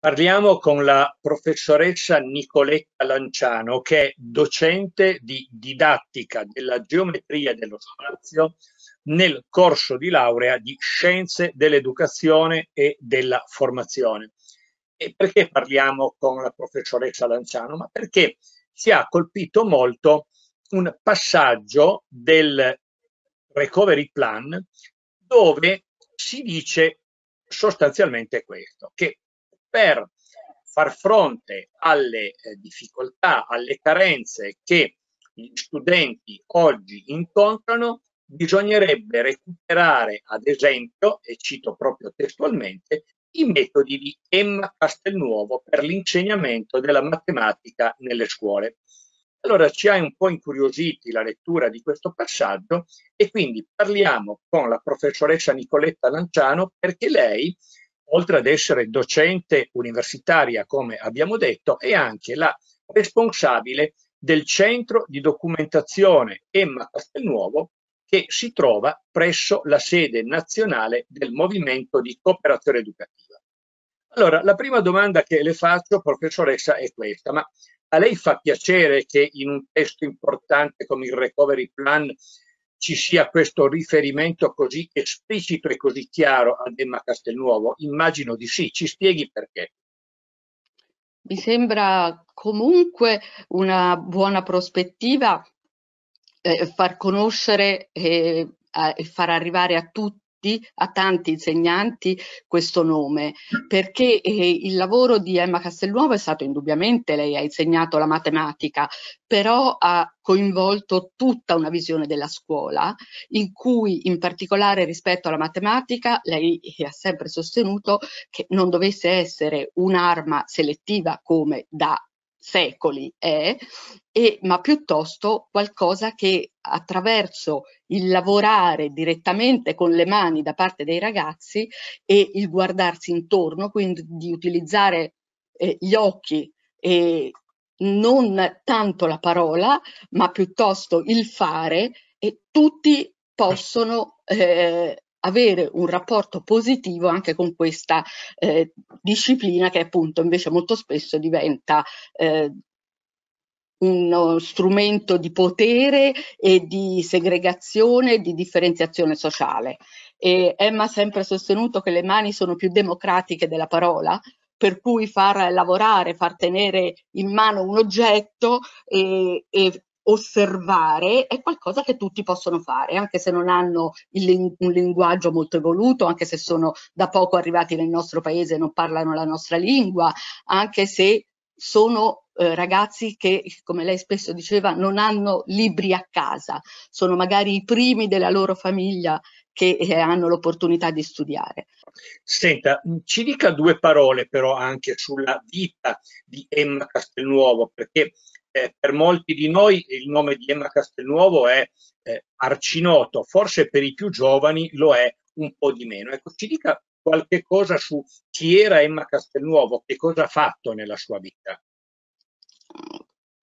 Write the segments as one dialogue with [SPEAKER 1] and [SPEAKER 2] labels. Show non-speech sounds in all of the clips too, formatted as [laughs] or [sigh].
[SPEAKER 1] Parliamo con la professoressa Nicoletta Lanciano, che è docente di didattica della geometria dello spazio nel corso di laurea di Scienze dell'Educazione e della Formazione. E perché parliamo con la professoressa Lanciano? Ma perché ci ha colpito molto un passaggio del recovery plan dove si dice sostanzialmente questo, che per far fronte alle eh, difficoltà, alle carenze che gli studenti oggi incontrano, bisognerebbe recuperare, ad esempio, e cito proprio testualmente, i metodi di Emma Castelnuovo per l'insegnamento della matematica nelle scuole. Allora ci ha un po' incuriositi la lettura di questo passaggio e quindi parliamo con la professoressa Nicoletta Lanciano perché lei oltre ad essere docente universitaria, come abbiamo detto, è anche la responsabile del centro di documentazione Emma Castelnuovo che si trova presso la sede nazionale del Movimento di Cooperazione Educativa. Allora, la prima domanda che le faccio, professoressa, è questa, ma a lei fa piacere che in un testo importante come il Recovery Plan ci sia questo riferimento così esplicito e così chiaro ad Emma Castelnuovo? Immagino di sì, ci spieghi perché.
[SPEAKER 2] Mi sembra comunque una buona prospettiva eh, far conoscere eh, e eh, far arrivare a tutti a tanti insegnanti questo nome, perché eh, il lavoro di Emma Castelnuovo è stato indubbiamente, lei ha insegnato la matematica, però ha coinvolto tutta una visione della scuola in cui in particolare rispetto alla matematica lei eh, ha sempre sostenuto che non dovesse essere un'arma selettiva come da secoli è, e, ma piuttosto qualcosa che attraverso il lavorare direttamente con le mani da parte dei ragazzi e il guardarsi intorno, quindi di utilizzare eh, gli occhi e non tanto la parola, ma piuttosto il fare e tutti possono eh, avere un rapporto positivo anche con questa eh, disciplina che appunto invece molto spesso diventa eh, uno strumento di potere e di segregazione e di differenziazione sociale. E Emma ha sempre sostenuto che le mani sono più democratiche della parola, per cui far lavorare, far tenere in mano un oggetto eh, e, e osservare è qualcosa che tutti possono fare, anche se non hanno il, un linguaggio molto evoluto, anche se sono da poco arrivati nel nostro paese e non parlano la nostra lingua, anche se sono eh, ragazzi che, come lei spesso diceva, non hanno libri a casa, sono magari i primi della loro famiglia che eh, hanno l'opportunità di studiare.
[SPEAKER 1] Senta, mm, ci dica due parole però anche sulla vita di Emma Castelnuovo, perché eh, per molti di noi il nome di Emma Castelnuovo è eh, arcinoto, forse per i più giovani lo è un po' di meno. Ecco, ci dica qualche cosa su chi era Emma Castelnuovo, che cosa ha fatto nella sua vita.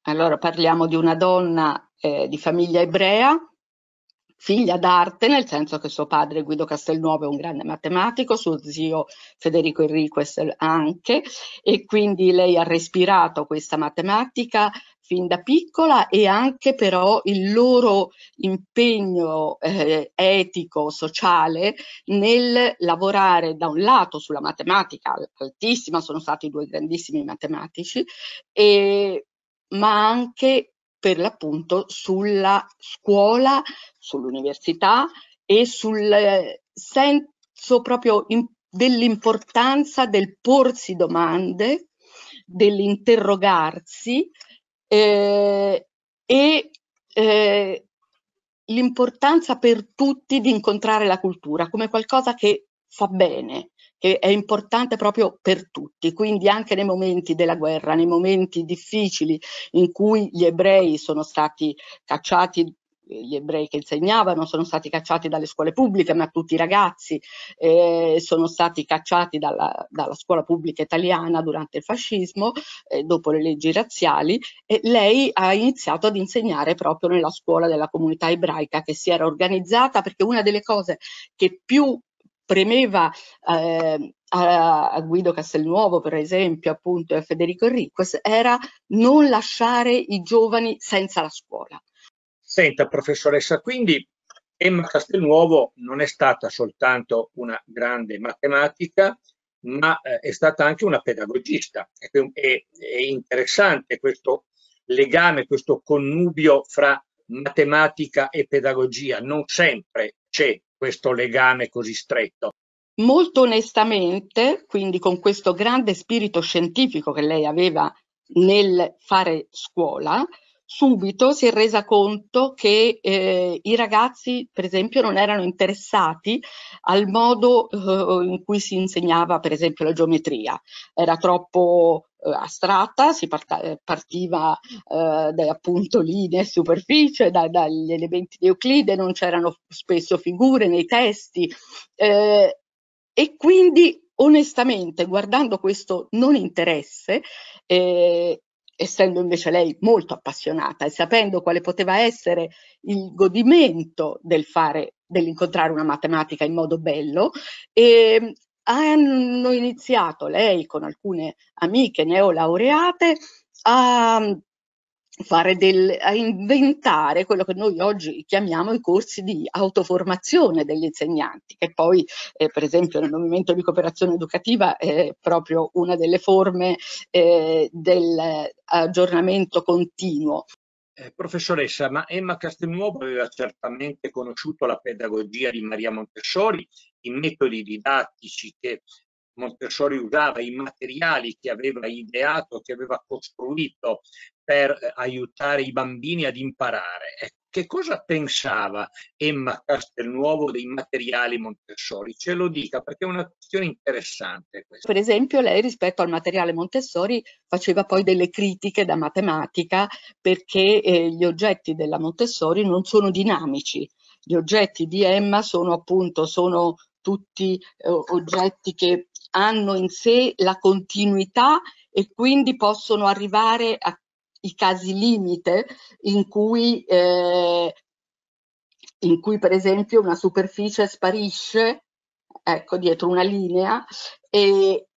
[SPEAKER 2] Allora parliamo di una donna eh, di famiglia ebrea, figlia d'arte, nel senso che suo padre Guido Castelnuovo è un grande matematico, suo zio Federico Enrico Enriquez anche, e quindi lei ha respirato questa matematica fin da piccola e anche però il loro impegno eh, etico, sociale nel lavorare da un lato sulla matematica altissima, sono stati due grandissimi matematici, e, ma anche per l'appunto sulla scuola, sull'università e sul eh, senso proprio dell'importanza del porsi domande, dell'interrogarsi eh, e eh, l'importanza per tutti di incontrare la cultura come qualcosa che fa bene, che è importante proprio per tutti, quindi anche nei momenti della guerra, nei momenti difficili in cui gli ebrei sono stati cacciati gli ebrei che insegnavano sono stati cacciati dalle scuole pubbliche, ma tutti i ragazzi eh, sono stati cacciati dalla, dalla, scuola pubblica italiana durante il fascismo, eh, dopo le leggi razziali, e lei ha iniziato ad insegnare proprio nella scuola della comunità ebraica che si era organizzata, perché una delle cose che più premeva eh, a, a, Guido Castelnuovo, per esempio, appunto, e a Federico Enriquez, era non lasciare i
[SPEAKER 1] giovani senza la scuola. Senta, professoressa, quindi Emma Castelnuovo non è stata soltanto una grande matematica, ma eh, è stata anche una pedagogista. È, è interessante questo legame, questo connubio fra matematica e pedagogia. Non sempre c'è questo legame così stretto.
[SPEAKER 2] Molto onestamente, quindi con questo grande spirito scientifico che lei aveva nel fare scuola, subito si è resa conto che eh, i ragazzi, per esempio, non erano interessati al modo eh, in cui si insegnava, per esempio, la geometria. Era troppo eh, astratta, si parta, eh, partiva eh, da appunto linee, superficie, da, dagli elementi di Euclide, non c'erano spesso figure nei testi. Eh, e quindi onestamente guardando questo non interesse eh, essendo invece lei molto appassionata e sapendo quale poteva essere il godimento del fare, dell'incontrare una matematica in modo bello, e ehm, hanno iniziato lei con alcune amiche neolaureate a fare del, a inventare quello che noi oggi chiamiamo i corsi di autoformazione degli insegnanti, che poi eh, per esempio nel movimento di cooperazione educativa è proprio una delle forme eh, dell'aggiornamento continuo.
[SPEAKER 1] Eh, professoressa, ma Emma Castelnuovo aveva certamente conosciuto la pedagogia di Maria Montessori, i metodi didattici che Montessori usava, i materiali che aveva ideato, che aveva costruito, per eh, aiutare i bambini ad imparare. Eh, che cosa pensava Emma Castelnuovo dei materiali Montessori? Ce lo dica perché è una questione interessante. Questa.
[SPEAKER 2] Per esempio, lei rispetto al materiale Montessori faceva poi delle critiche da matematica perché eh, gli oggetti della Montessori non sono dinamici. Gli oggetti di Emma sono appunto sono tutti eh, oggetti che hanno in sé la continuità e quindi possono arrivare a i casi limite in cui, eh, in cui per esempio una superficie sparisce ecco, dietro una linea e,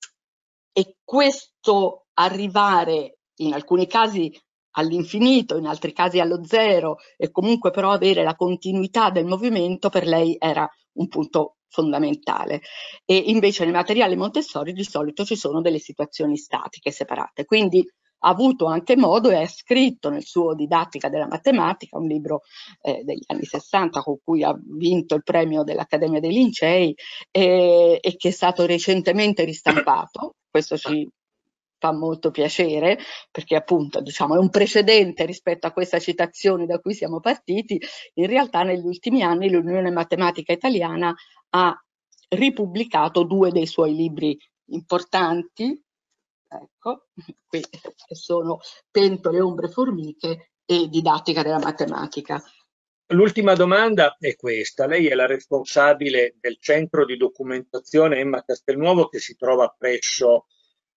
[SPEAKER 2] e questo arrivare in alcuni casi all'infinito, in altri casi allo zero e comunque però avere la continuità del movimento per lei era un punto fondamentale e invece nei materiali Montessori di solito ci sono delle situazioni statiche separate quindi ha avuto anche modo e ha scritto nel suo Didattica della Matematica, un libro eh, degli anni 60 con cui ha vinto il premio dell'Accademia dei Lincei eh, e che è stato recentemente ristampato. Questo ci fa molto piacere perché appunto diciamo è un precedente rispetto a questa citazione da cui siamo partiti. In realtà negli ultimi anni l'Unione Matematica Italiana ha ripubblicato due dei suoi libri importanti Ecco, qui sono pentole, ombre, formiche e didattica della matematica.
[SPEAKER 1] L'ultima domanda è questa. Lei è la responsabile del centro di documentazione Emma Castelnuovo che si trova presso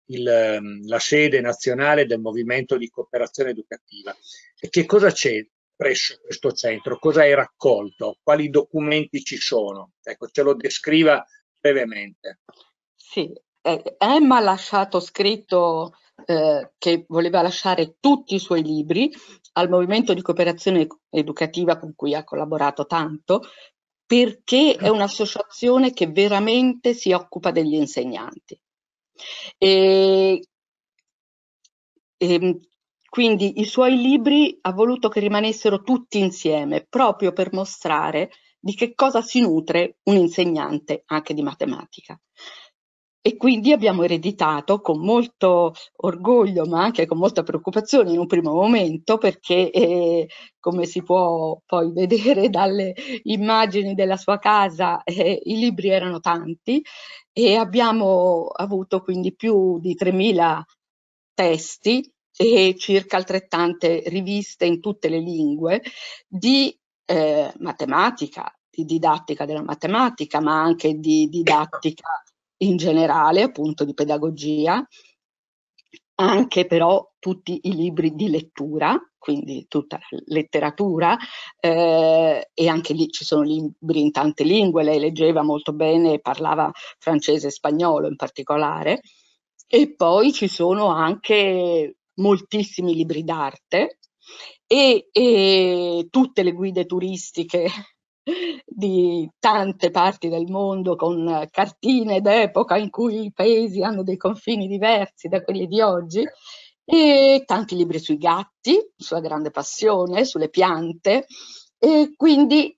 [SPEAKER 1] il, ehm, la sede nazionale del Movimento di Cooperazione Educativa. E che cosa c'è presso questo centro? Cosa hai raccolto? Quali documenti ci sono? Ecco, ce lo descriva brevemente. Sì, eh, Emma
[SPEAKER 2] ha lasciato scritto eh, che voleva lasciare tutti i suoi libri al movimento di cooperazione educativa con cui ha collaborato tanto, perché è un'associazione che veramente si occupa degli insegnanti. E, e, ehm, quindi i suoi libri ha voluto che rimanessero tutti insieme, proprio per mostrare di che cosa si nutre un insegnante anche di matematica e quindi abbiamo ereditato con molto orgoglio ma anche con molta preoccupazione in un primo momento perché eh, come si può poi [laughs] vedere dalle immagini della sua casa eh, i libri erano tanti e abbiamo avuto quindi più di 3.000 testi e circa altrettante riviste in tutte le lingue di eh, matematica, di didattica della matematica ma anche di didattica in generale, appunto di pedagogia, anche però tutti i libri di lettura, quindi tutta la letteratura, eh, e anche lì ci sono libri in tante lingue, lei leggeva molto bene, parlava francese e spagnolo in particolare, e poi ci sono anche moltissimi libri d'arte e, e tutte le guide turistiche di tante parti del mondo con cartine d'epoca in cui i paesi hanno dei confini diversi da quelli di oggi e tanti libri sui gatti, sua grande passione, sulle piante e quindi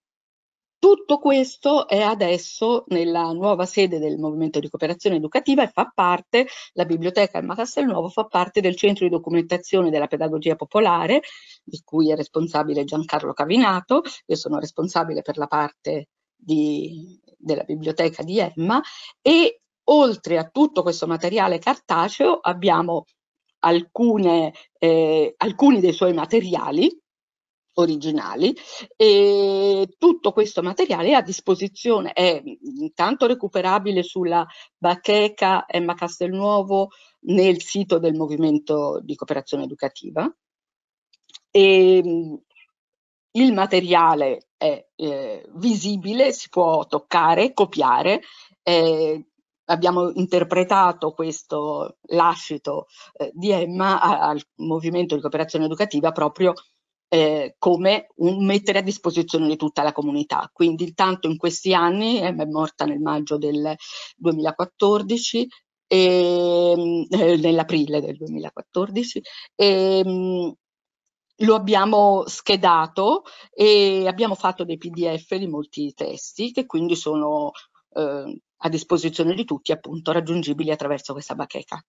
[SPEAKER 2] tutto questo è adesso nella nuova sede del Movimento di Cooperazione Educativa e fa parte, la biblioteca Emma Castelnuovo fa parte del centro di documentazione della pedagogia popolare, di cui è responsabile Giancarlo Cavinato, io sono responsabile per la parte di, della biblioteca di Emma e oltre a tutto questo materiale cartaceo abbiamo alcune, eh, alcuni dei suoi materiali originali e tutto questo materiale è a disposizione, è intanto recuperabile sulla bacheca Emma Castelnuovo nel sito del Movimento di Cooperazione Educativa e ehm, il materiale è eh, visibile, si può toccare, copiare, eh, abbiamo interpretato questo lascito eh, di Emma al movimento di cooperazione educativa proprio eh, come un mettere a disposizione di tutta la comunità. Quindi intanto in questi anni, eh, è morta nel maggio del 2014, e, ehm, eh, nell'aprile del 2014, e, ehm, lo abbiamo schedato e abbiamo fatto dei PDF di molti testi che quindi sono eh, a disposizione di tutti, appunto raggiungibili attraverso questa
[SPEAKER 1] bacheca.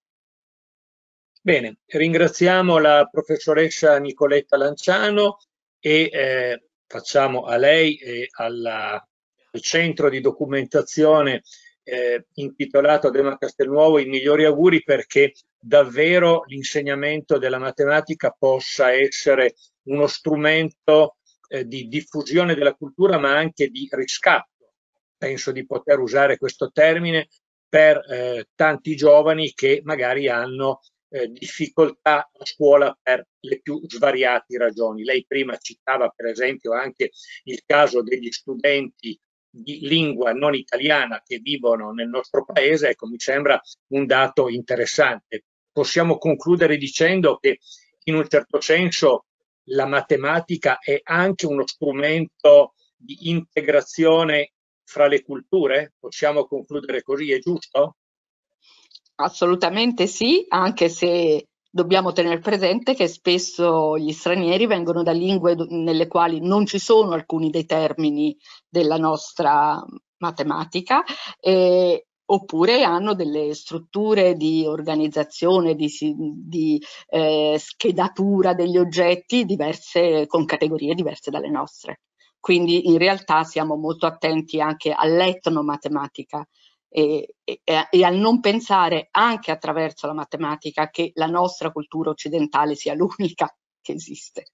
[SPEAKER 1] Bene, ringraziamo la professoressa Nicoletta Lanciano e eh, facciamo a lei e alla, al centro di documentazione eh, intitolato Adema Castelnuovo i migliori auguri perché davvero l'insegnamento della matematica possa essere uno strumento eh, di diffusione della cultura ma anche di riscatto, penso di poter usare questo termine, per eh, tanti giovani che magari hanno eh, difficoltà a scuola per le più svariate ragioni. Lei prima citava per esempio anche il caso degli studenti di lingua non italiana che vivono nel nostro paese, ecco mi sembra un dato interessante. Possiamo concludere dicendo che in un certo senso la matematica è anche uno strumento di integrazione fra le culture? Possiamo concludere così, è giusto?
[SPEAKER 2] Assolutamente sì, anche se dobbiamo tenere presente che spesso gli stranieri vengono da lingue nelle quali non ci sono alcuni dei termini della nostra matematica e, oppure hanno delle strutture di organizzazione, di, di eh, schedatura degli oggetti diverse, con categorie diverse dalle nostre. Quindi in realtà siamo molto attenti anche all'etnomatematica, e, e, e, al non pensare anche
[SPEAKER 1] attraverso la matematica che la nostra cultura occidentale sia l'unica che esiste.